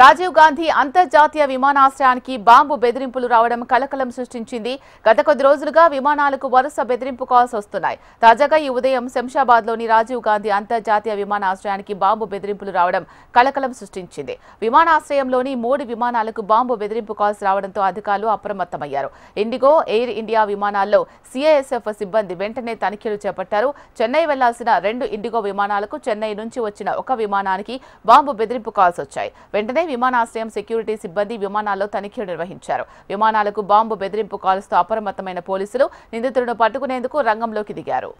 రాజీవ్ గాంధీ అంతర్జాతీయ విమానాశ్రయానికి బాంబు బెదిరింపులు రావడం కలకలం సృష్టించింది గత కొద్ది రోజులుగా విమానాలకు వరుస బెదిరింపు కాల్స్ వస్తున్నాయి తాజాగా ఈ ఉదయం శంషాబాద్లోని రాజీవ్ గాంధీ అంతర్జాతీయ విమానాశ్రయానికి బాంబు బెదిరింపులు రావడం కలకలం సృష్టించింది విమానాశ్రయంలోని మూడు విమానాలకు బాంబు బెదిరింపు కాల్స్ రావడంతో అధికారులు అప్రమత్తమయ్యారు ఇండిగో ఎయిర్ ఇండియా విమానాల్లో సిఐఎస్ఎఫ్ సిబ్బంది వెంటనే తనిఖీలు చేపట్టారు చెన్నై వెళ్లాల్సిన రెండు ఇండిగో విమానాలకు చెన్నై నుంచి వచ్చిన ఒక విమానానికి బాంబు బెదిరింపు కాల్స్ వచ్చాయి వెంటనే విమానాశ్రయం సెక్యూరిటీ సిబ్బంది విమానాల్లో తనిఖీలు నిర్వహించారు విమానాలకు బాంబు బెదిరింపు కాల్స్తో అప్రమత్తమైన పోలీసులు నిందితులను పట్టుకునేందుకు రంగంలోకి దిగారు